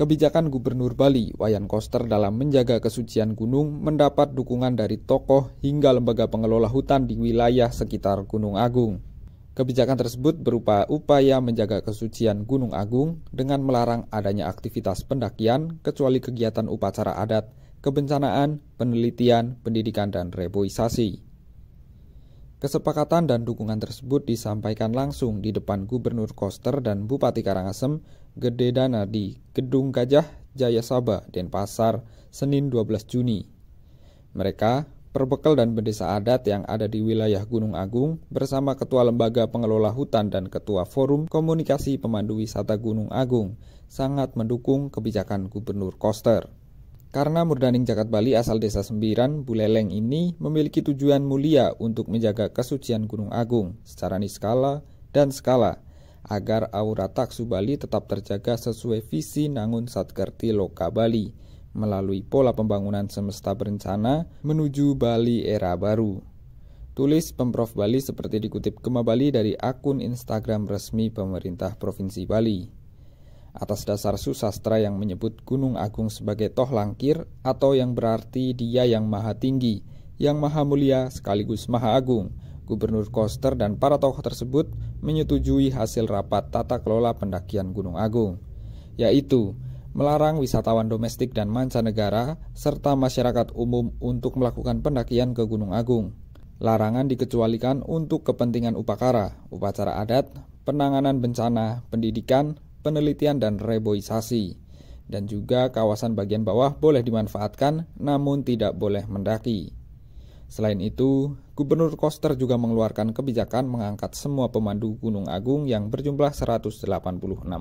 Kebijakan Gubernur Bali, Wayan Koster dalam menjaga kesucian gunung mendapat dukungan dari tokoh hingga lembaga pengelola hutan di wilayah sekitar Gunung Agung. Kebijakan tersebut berupa upaya menjaga kesucian Gunung Agung dengan melarang adanya aktivitas pendakian kecuali kegiatan upacara adat, kebencanaan, penelitian, pendidikan, dan reboisasi. Kesepakatan dan dukungan tersebut disampaikan langsung di depan Gubernur Koster dan Bupati Karangasem, Gede Dana di Gedung Gajah Jaya Saba, Denpasar, Senin 12 Juni. Mereka, perbekal dan bendesa adat yang ada di wilayah Gunung Agung bersama Ketua Lembaga Pengelola Hutan dan Ketua Forum Komunikasi Pemandu Wisata Gunung Agung, sangat mendukung kebijakan Gubernur Koster. Karena Murdaning Jagat Bali asal Desa Sembiran, Buleleng ini memiliki tujuan mulia untuk menjaga kesucian Gunung Agung secara niskala dan skala agar aura taksu Bali tetap terjaga sesuai visi Nangun Satkerti Loka Bali melalui pola pembangunan semesta berencana menuju Bali era baru. Tulis Pemprov Bali seperti dikutip Kema Bali dari akun Instagram resmi pemerintah Provinsi Bali atas dasar susastra yang menyebut Gunung Agung sebagai Toh Langkir atau yang berarti dia yang maha tinggi, yang maha mulia sekaligus maha agung. Gubernur Koster dan para tokoh tersebut menyetujui hasil rapat tata kelola pendakian Gunung Agung, yaitu melarang wisatawan domestik dan mancanegara serta masyarakat umum untuk melakukan pendakian ke Gunung Agung. Larangan dikecualikan untuk kepentingan upacara, upacara adat, penanganan bencana, pendidikan, penelitian dan reboisasi. Dan juga kawasan bagian bawah boleh dimanfaatkan namun tidak boleh mendaki. Selain itu, Gubernur Koster juga mengeluarkan kebijakan mengangkat semua pemandu Gunung Agung yang berjumlah 186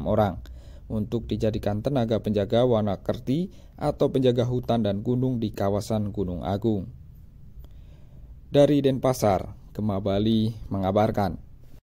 orang untuk dijadikan tenaga penjaga warna kerti atau penjaga hutan dan gunung di kawasan Gunung Agung. Dari Denpasar, Kema mengabarkan.